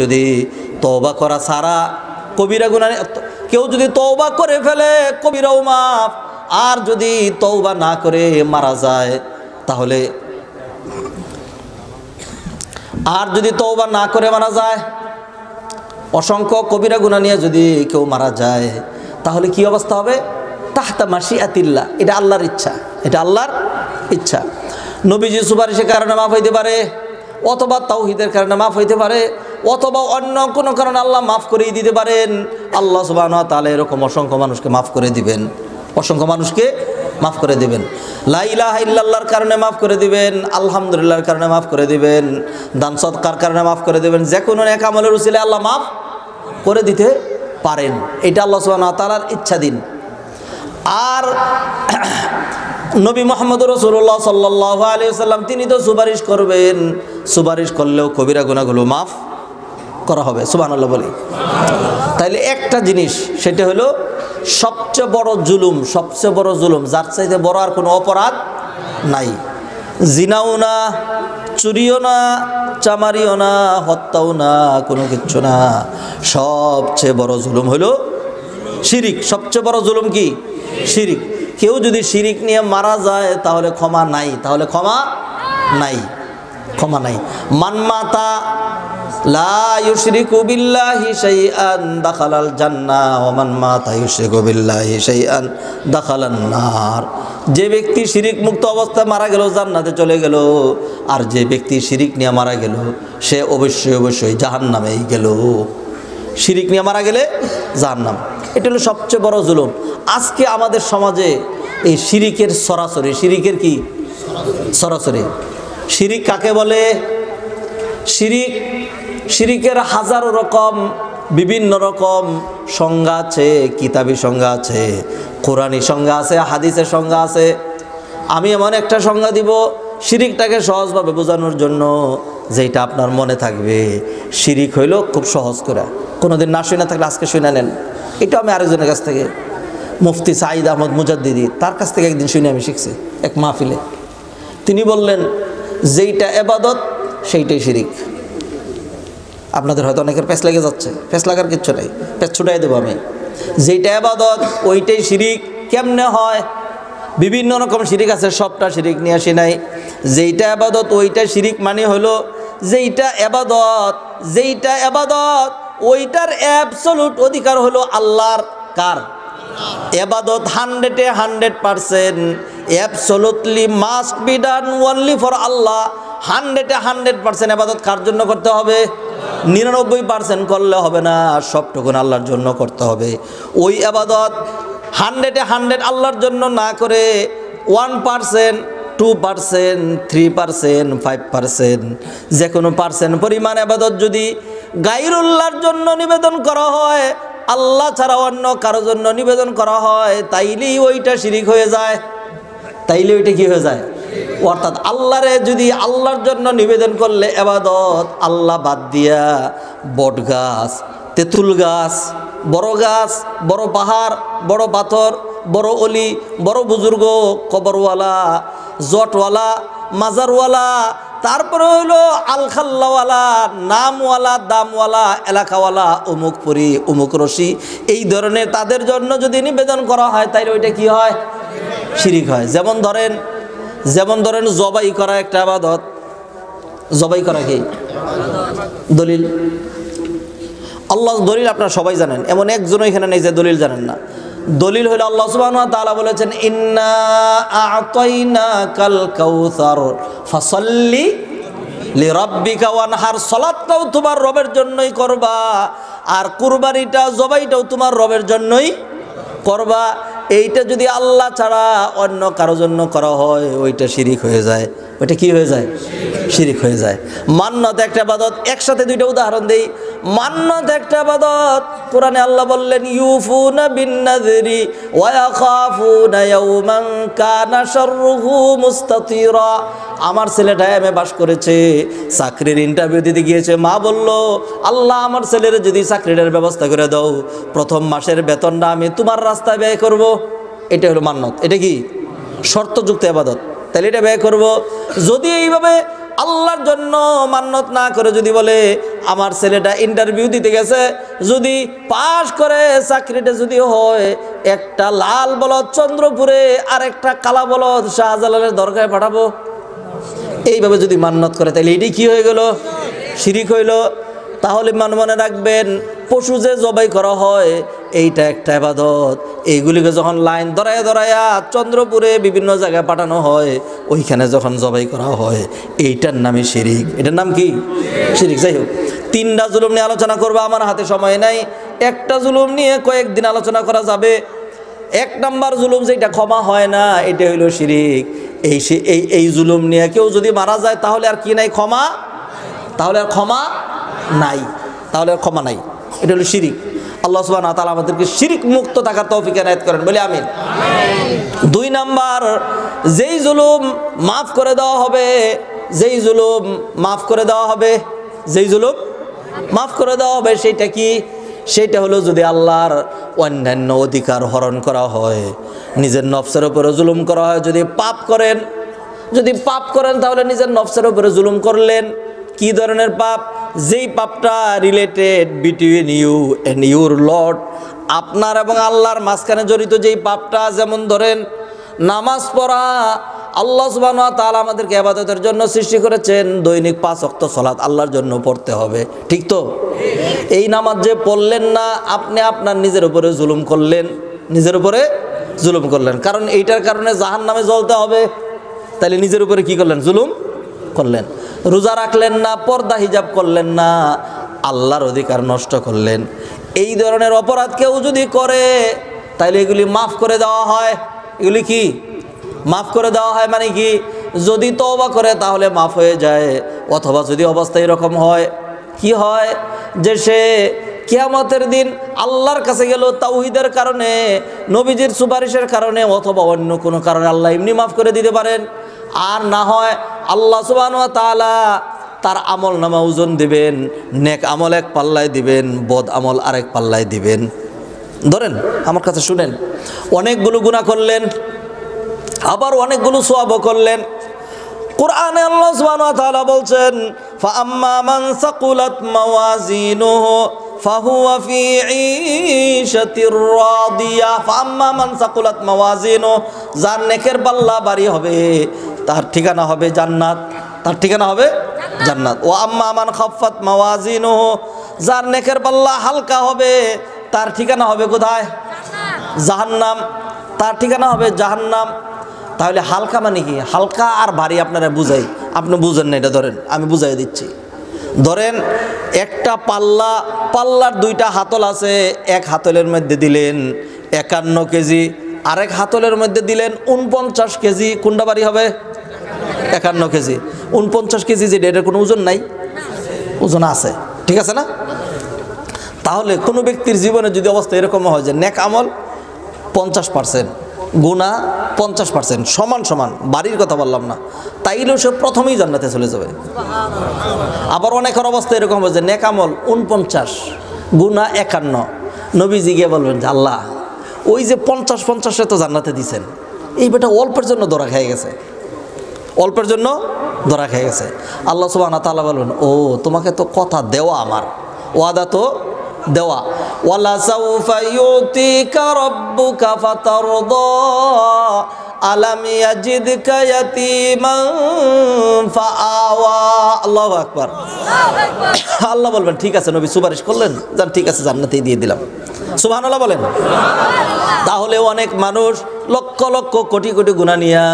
যদি তবা করা সারা কবিরা গুণা কেউ যদি তওবা করে ফেলে কবিরাও মাফ আর যদি তওবা না করে মারা যায় তাহলে আর যদি তওবা না করে মারা যায় অসংখ্য কবিরা গুণা নিয়ে যদি কেউ মারা যায় তাহলে কি অবস্থা হবে তাহতা মাসি আতিল্লা এটা আল্লাহর ইচ্ছা এটা আল্লাহর ইচ্ছা নবীজি সুপারিশের কারণে মাফ হইতে পারে অথবা তাওহিদের কারণে মাফ হইতে পারে অথবা অন্য কোনো কারণে আল্লাহ মাফ করিয়ে দিতে পারেন আল্লাহ সুবাহ তাহলে এরকম অসংখ্য মানুষকে মাফ করে দিবেন অসংখ্য মানুষকে মাফ করে দিবেন লাইলাহ ইল্লাল্লাহর কারণে মাফ করে দিবেন আলহামদুলিল্লাহর কারণে মাফ করে দিবেন দান সৎকার কারণে মাফ করে দিবেন যে কোনো এক আমলের উচিলে আল্লাহ মাফ করে দিতে পারেন এটা আল্লাহ সুবাহ তালার ইচ্ছাধীন আর নবী মোহাম্মদ রসুল্লাহ সাল্লাহ আলিয়াল্লাম সাল্লাম তিনি তো সুপারিশ করবেন সুপারিশ করলেও কবিরা গুণাগুলো মাফ করা হবে সুবাহ আল্লাহ বলি তাইলে একটা জিনিস সেটা হলো সবচেয়ে বড় জুলুম সবচেয়ে বড় জুলুম যার চাইতে বড় আর কোনো অপরাধ নাই জিনাও না চুরিও না চামারিও না হত্যাও না কোনো কিচ্ছু না সবচেয়ে বড় জুলুম হলো শিরিক সবচেয়ে বড় জুলুম কি শিরিক কেউ যদি শিরিক নিয়ে মারা যায় তাহলে ক্ষমা নাই তাহলে ক্ষমা নাই ক্ষমা নাই মানমাতা যে ব্যক্তি শিরিক মুক্ত অবস্থায় মারা গেল জান্নাতে চলে গেল আর যে ব্যক্তি শিরিক নিয়ে মারা গেল সে অবশ্যই অবশ্যই জাহান নামেই গেল শিরিক নিয়ে মারা গেলে জাহান নাম এটা হলো সবচেয়ে বড় জুলুম আজকে আমাদের সমাজে এই শিরিকের সরাসরি শিরিকের কি সরাসরি শিরিক কাকে বলে শিরিক শিরিকের হাজারো রকম বিভিন্ন রকম সংজ্ঞা আছে কিতাবি সংজ্ঞা আছে কোরআনি সংজ্ঞা আছে হাদিসের সংজ্ঞা আছে আমি এমন একটা সংজ্ঞা দিব শিরিকটাকে সহজভাবে বোঝানোর জন্য যেটা আপনার মনে থাকবে শিরিক হইল খুব সহজ করে কোনোদিন না শুনে থাকলে আজকে শুনে নেন এটা আমি আরেকজনের কাছ থেকে মুফতি সাঈদ আহমদ মুজাদ্দিদি তার কাছ থেকে একদিন শুনে আমি শিখছি এক মাহফিলে তিনি বললেন যেইটা এবাদত সেইটাই শিরিক আপনাদের হয়তো অনেকের প্যাঁচ লেগে যাচ্ছে প্যাঁচ লাগার কিচ্ছু নাই প্যাঁচ ছুটাই দেবো আমি যেইটা এবাদত ওইটাই শিরিক কেমনে হয় বিভিন্ন রকম শিরিক আছে সবটা শিরিক নিয়ে আসি নাই যেইটা আবাদত ওইটা শিরিক মানে হলো যেইটা আবাদত যেইটা আবাদত ওইটার অ্যাবসলুট অধিকার হলো আল্লাহর কার এবাদত হান্ড্রেডে hundred percent absolutely must be done only for আল্লাহ হান্ড্রেডে হান্ড্রেড পারসেন্ট এবাদত কার জন্য করতে হবে নিরানব্বই পারসেন্ট করলে হবে না আর সবটুকুন আল্লাহর জন্য করতে হবে ওই আবাদত হান্ড্রেডে হান্ড্রেড আল্লাহর জন্য না করে one percent two percent three percent five percent যে কোনো পারসেন্ট পরিমাণ আবাদত যদি গাইরুল্লাহর জন্য নিবেদন করা হয় আল্লাহ ছাড়া অন্য কারো জন্য নিবেদন করা হয় তাইলেই ওইটা শিরিক হয়ে যায় তাইলে ওইটা কি হয়ে যায় অর্থাৎ আল্লাহরে যদি আল্লাহর জন্য নিবেদন করলে এবাদত আল্লাহ বাদ দিয়া বট গাছ তেঁতুল গাছ বড় গাছ বড় পাহাড় বড় পাথর বড় অলি বড় বুজুর্গ কবরওয়ালা জটওয়ালা মাজারওয়ালা তারপরে হলো আলখাল্লাওয়ালা নামওয়ালা দামওয়ালা এলাকাওয়ালা অমুক পুরী অমুক রশি এই ধরনের তাদের জন্য যদি নিবেদন করা হয় তাইলে ওইটা কি হয় শিরিক হয় যেমন ধরেন যেমন ধরেন জবাই করা একটা আবাদত জবাই করা কি দলিল আল্লাহ দলিল আপনারা সবাই জানেন এমন একজনও এখানে নেই যে দলিল জানেন না দলিল হইল আল্লাহ সুবহান ওয়া তাআলা বলেছেন ইন্না আতাইনা কাল কাউসার ফসল্লি লিরাব্বিকা ওয়ানহার সালাতটাও তোমার রবের জন্যই করবা আর কুরবানিটা জবাইটাও তোমার রবের জন্যই করবা এইটা যদি আল্লাহ ছাড়া অন্য কারো জন্য করা হয় ওইটা শিরিক হয়ে যায় ওটা কি হয়ে যায় শিরিক হয়ে যায় মান্নত একটা আবাদত একসাথে দুইটা উদাহরণ দেই মান্নত একটা আবাদত কোরআনে আল্লাহ বললেন ইউফুনা বিন্নাযরি ওয়া ইয়াখাফুনা ইয়াওমান কানা শাররুহু মুস্তাতিরা আমার ছেলেটা এমএ পাস করেছে চাকরির ইন্টারভিউ দিতে গিয়েছে মা বলল আল্লাহ আমার ছেলের যদি চাকরিটার ব্যবস্থা করে দাও প্রথম মাসের বেতনটা আমি তোমার রাস্তায় ব্যয় করব এটা হলো মান্নত এটা কি শর্তযুক্ত আবাদত তাহলে এটা ব্যয় করবো যদি এইভাবে আল্লাহর জন্য মান্যত না করে যদি বলে আমার ছেলেটা ইন্টারভিউ দিতে গেছে যদি পাশ করে চাকরিটা যদি হয় একটা লাল বলদ চন্দ্রপুরে আর একটা কালা বলদ শাহজালালের দরকারে পাঠাবো এইভাবে যদি মান্যত করে তাহলে এটি কি হয়ে গেল শিরিক হইল তাহলে মান মনে রাখবেন পশু যে জবাই করা হয় এইটা একটা আবাদত এইগুলিকে যখন লাইন ধরায় ধরায়া চন্দ্রপুরে বিভিন্ন জায়গায় পাঠানো হয় ওইখানে যখন জবাই করা হয় এইটার নামই শিরিক এটার নাম কি শিরিক যাই হোক তিনটা জুলুম নিয়ে আলোচনা করবো আমার হাতে সময় নাই একটা জুলুম নিয়ে কয়েকদিন আলোচনা করা যাবে এক নাম্বার জুলুম যেটা ক্ষমা হয় না এটা হইল শিরিক এই এই এই জুলুম নিয়ে কেউ যদি মারা যায় তাহলে আর কি নাই ক্ষমা তাহলে আর ক্ষমা নাই তাহলে আর ক্ষমা নাই এটা হলো শিরিক আল্লাহ সুবাহ তালা আমাদেরকে শিরিক মুক্ত থাকার তৌফিক এনায়ত করেন বলি আমিন দুই নাম্বার যেই জুলুম মাফ করে দেওয়া হবে যেই জুলুম মাফ করে দেওয়া হবে যেই জুলুম মাফ করে দেওয়া হবে সেইটা কি সেইটা হলো যদি আল্লাহর অন্যান্য অধিকার হরণ করা হয় নিজের নফসের উপরে জুলুম করা হয় যদি পাপ করেন যদি পাপ করেন তাহলে নিজের নফসের উপরে জুলুম করলেন কি ধরনের পাপ যেই পাপটা related between you and your lord আপনার এবং আল্লাহর মাঝখানে জড়িত যেই পাপটা যেমন ধরেন নামাজ পড়া আল্লাহ সুবান তাহলে আমাদেরকে আবাদতের জন্য সৃষ্টি করেছেন দৈনিক পাঁচ অক্ত সলাৎ আল্লাহর জন্য পড়তে হবে ঠিক তো এই নামাজ যে পড়লেন না আপনি আপনার নিজের উপরে জুলুম করলেন নিজের উপরে জুলুম করলেন কারণ এইটার কারণে জাহান নামে জ্বলতে হবে তাহলে নিজের উপরে কি করলেন জুলুম করলেন রোজা রাখলেন না পর্দা হিজাব করলেন না আল্লাহর অধিকার নষ্ট করলেন এই ধরনের অপরাধ কেউ যদি করে তাইলে এগুলি মাফ করে দেওয়া হয় এগুলি কি মাফ করে দেওয়া হয় মানে কি যদি তবা করে তাহলে মাফ হয়ে যায় অথবা যদি অবস্থা এরকম হয় কি হয় যে সে কিয়ামতের দিন আল্লাহর কাছে গেল তাউহিদের কারণে নবীজির সুপারিশের কারণে অথবা অন্য কোনো কারণে আল্লাহ এমনি মাফ করে দিতে পারেন আর না হয় আল্লাহ সুবান তালা তার আমল নামা ওজন দিবেন নেক আমল এক পাল্লায় দিবেন বদ আমল আরেক পাল্লায় দিবেন ধরেন আমার কাছে শুনেন অনেকগুলো গুণা করলেন আবার অনেকগুলো সোয়াব করলেন কোরআনে আল্লাহ সুবহানাহু বলছেন যার নেকের পাল্লা বাড়ি হবে তার ঠিকানা হবে জান্নাত তার ঠিকানা হবে জান্নাত ও আম্মা আমান খফাত মাওয়াজিন যার নেকের পাল্লা হালকা হবে তার ঠিকানা হবে কোথায় জাহান্নাম তার ঠিকানা হবে জাহান্নাম তাহলে হালকা মানে কি হালকা আর ভারী আপনারা বুঝাই আপনি বুঝেন না এটা ধরেন আমি বুঝাই দিচ্ছি ধরেন একটা পাল্লা পাল্লার দুইটা হাতল আছে এক হাতলের মধ্যে দিলেন একান্ন কেজি আরেক হাতলের মধ্যে দিলেন উনপঞ্চাশ কেজি কোনটা বাড়ি হবে একান্ন কেজি উনপঞ্চাশ কেজি যে এটার কোনো ওজন নাই ওজন আছে ঠিক আছে না তাহলে কোনো ব্যক্তির জীবনে যদি অবস্থা এরকম হয় যে নেক আমল পঞ্চাশ পার্সেন্ট গুণা পঞ্চাশ পার্সেন্ট সমান সমান বাড়ির কথা বললাম না তাইলেও সে প্রথমেই জান্নাতে চলে যাবে আবার অনেকের অবস্থা এরকম হবে যে নেক আমল উনপঞ্চাশ গুণা একান্ন নবীজি গিয়ে বলবেন যে আল্লাহ ওই যে পঞ্চাশ পঞ্চাশে তো জান্নাতে দিছেন এই বেটা অল্পের জন্য দরা খেয়ে গেছে অল্পের জন্য ধরা খেয়ে গেছে আল্লাহ সুবাহ তালা বলবেন ও তোমাকে তো কথা দেওয়া আমার ওয়াদা তো দেওয়া ওয়ালা সাউফা আল্লাহ বলবেন ঠিক আছে নবী সুপারিশ করলেন যান ঠিক আছে জান্নাতেই দিয়ে দিলাম আল্লাহ বলেন তাহলে অনেক মানুষ লক্ষ লক্ষ কোটি কোটি গুণা নিয়া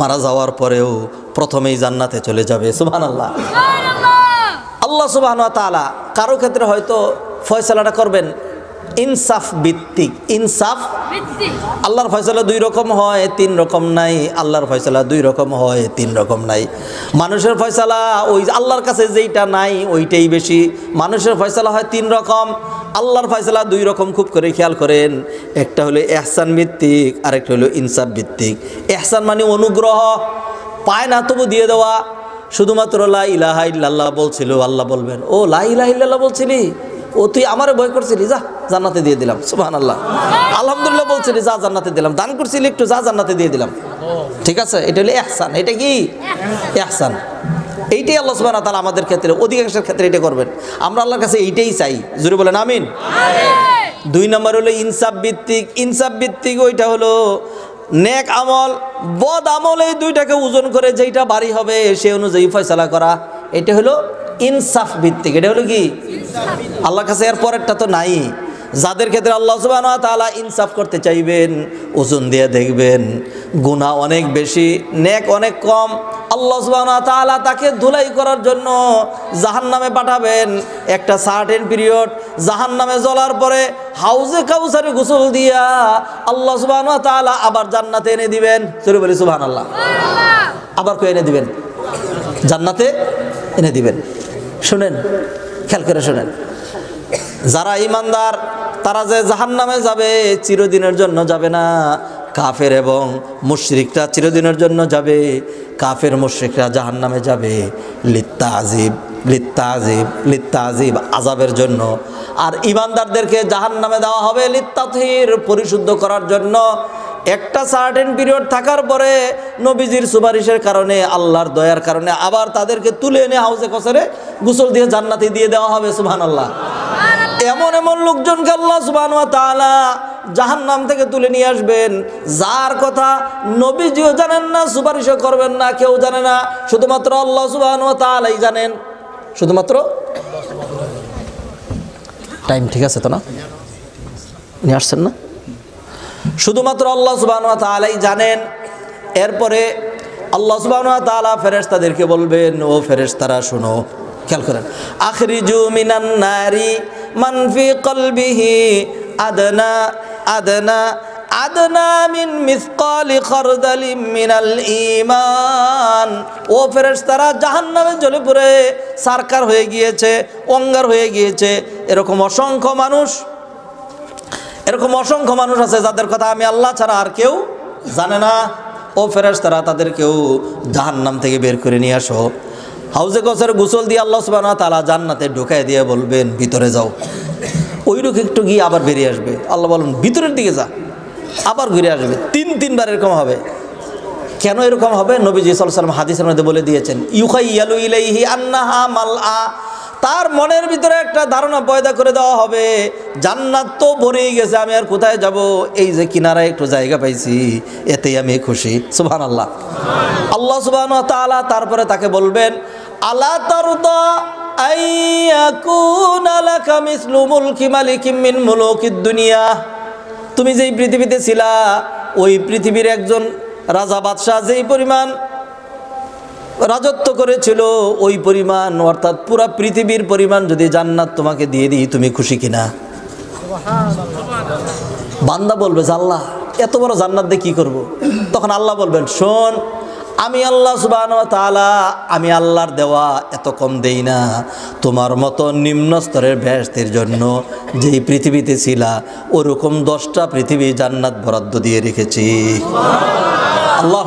মারা যাওয়ার পরেও প্রথমেই জান্নাতে চলে যাবে সুহান আল্লাহ সুবহান তাআলা কারো ক্ষেত্রে হয়তো ফয়সালাটা করবেন ইনসাফ ভিত্তিক ইনসাফ আল্লাহর ফয়সলা দুই রকম হয় তিন রকম নাই আল্লাহর ফয়সলা দুই রকম হয় তিন রকম নাই মানুষের ফয়সলা ওই আল্লাহর কাছে যেইটা নাই ওইটাই বেশি মানুষের ফয়সলা হয় তিন রকম আল্লাহর ফয়সলা দুই রকম খুব করে খেয়াল করেন একটা হলো এহসান ভিত্তিক আরেকটা হলো ইনসাফ ভিত্তিক এহসান মানে অনুগ্রহ পায় না তবু দিয়ে দেওয়া শুধুমাত্র লা ইলাহা ইল্লাল্লাহ বলছিল আল্লাহ বলবেন ও লা ইলাহা ইল্লাল্লাহ বলছিলি ও তুই আমারে ভয় করছিলি যা জান্নাতে দিয়ে দিলাম সুবাহান আল্লাহ আলহামদুলিল্লাহ বলছি যা জান্নাতে দিলাম দান করছি একটু যা জান্নাতে দিয়ে দিলাম ঠিক আছে এটা হলো এহসান এটা কি এহসান এইটাই আল্লাহ সুবাহ তাহলে আমাদের ক্ষেত্রে অধিকাংশের ক্ষেত্রে এটা করবেন আমরা আল্লাহর কাছে এইটাই চাই জুড়ে বলেন আমিন দুই নম্বর হলো ইনসাফ ভিত্তিক ইনসাফ ভিত্তিক ওইটা হলো নেক আমল বদ আমল এই দুইটাকে ওজন করে যেইটা বাড়ি হবে সে অনুযায়ী ফয়সলা করা এটা হলো ইনসাফ ভিত্তিক এটা হলো কি আল্লাহর কাছে এর পরেরটা তো নাই যাদের ক্ষেত্রে আল্লাহ সুবাহ তালা ইনসাফ করতে চাইবেন ওজন দিয়ে দেখবেন গুণা অনেক বেশি নেক অনেক কম আল্লাহ সুবাহ তালা তাকে ধুলাই করার জন্য জাহান নামে পাঠাবেন একটা সার্টেন পিরিয়ড জাহান নামে জ্বলার পরে হাউজে কাউসারে গোসল দিয়া আল্লাহ সুবাহ তালা আবার জান্নাতে এনে দিবেন সরি বলি সুবাহ আল্লাহ আবার কে এনে দিবেন জান্নাতে এনে দিবেন শুনেন খেয়াল করে শোনেন যারা ইমানদার তারা যে জাহান নামে যাবে চিরদিনের জন্য যাবে না কাফের এবং মুশ্রিকরা চিরদিনের জন্য যাবে কাফের মুশ্রিকরা জাহান নামে যাবে লিত্তা আজিব লিত্তা আজিব লিত্তা আজিব আজাবের জন্য আর ইমানদারদেরকে জাহান নামে দেওয়া হবে লিত্তাথির পরিশুদ্ধ করার জন্য একটা সার্টেন পিরিয়ড থাকার পরে নবীজির সুপারিশের কারণে আল্লাহর দয়ার কারণে আবার তাদেরকে তুলে এনে হাউসে কসরে গুসল দিয়ে জান্নাতি দিয়ে দেওয়া হবে সুহান আল্লাহ এমন এমন লোকজনকে আল্লাহ সুবান তালা জাহান নাম থেকে তুলে নিয়ে আসবেন যার কথা নবীজিও জানেন না সুপারিশও করবেন না কেউ জানে না শুধুমাত্র আল্লাহ সুবান তালাই জানেন শুধুমাত্র টাইম ঠিক আছে তো না নিয়ে আসছেন না শুধুমাত্র আল্লাহ সুবান তালাই জানেন এরপরে আল্লাহ সুবাহ তালা তাদেরকে বলবেন ও তারা শুনো খেয়াল করেন আখরিজু মিনান নারী মানফি কলবিহি আদনা আদনা আদনা মিন কলি খরদলি মিনাল ইমান ও ফেরেশতারা জাহান্নামে জ্বলে পুরে সারকার হয়ে গিয়েছে অঙ্গার হয়ে গিয়েছে এরকম অসংখ্য মানুষ এরকম অসংখ্য মানুষ আছে যাদের কথা আমি আল্লাহ ছাড়া আর কেউ জানে না ও ফেরেশতারা তাদেরকেও জাহান্নাম থেকে বের করে নিয়ে আসো হাউজে কসের গুসল দিয়ে আল্লাহ সুবাহ তালা জান্নাতে ঢুকাই দিয়ে বলবেন ভিতরে যাও রুখ একটু গিয়ে আবার বেরিয়ে আসবে আল্লাহ বলুন ভিতরের দিকে যা আবার ঘুরে আসবে তিন তিনবার এরকম হবে কেন এরকম হবে নবীজি সাল্লাম হাদিসের মধ্যে বলে দিয়েছেন ইউখাই ইয়ালু ইলাইহি আন্নাহা মাল আ তার মনের ভিতরে একটা ধারণা পয়দা করে দেওয়া হবে জান্নাত তো ভরেই গেছে আমি আর কোথায় যাব এই যে কিনারায় একটু জায়গা পাইছি এতেই আমি খুশি সুবহান আল্লাহ আল্লাহ সুবহান তাআলা তারপরে তাকে বলবেন আলা দুনিয়া তুমি যেই পৃথিবীতে ছিলা ওই পৃথিবীর একজন রাজা বাদশাহ যেই পরিমাণ রাজত্ব করেছিল ওই পরিমাণ অর্থাৎ পুরা পৃথিবীর পরিমাণ যদি জান্নাত তোমাকে দিয়ে দিই তুমি খুশি কিনা বান্দা বলবে যে আল্লাহ এত বড় জান্নাত দিয়ে কি করবো তখন আল্লাহ বলবেন শোন আমি আল্লাহ সুবাহ তালা আমি আল্লাহর দেওয়া এত কম দেই না তোমার মতো নিম্ন স্তরের ব্যস্তের জন্য যেই পৃথিবীতে ছিলা ওরকম দশটা পৃথিবী জান্নাত বরাদ্দ দিয়ে রেখেছি আল্লাহ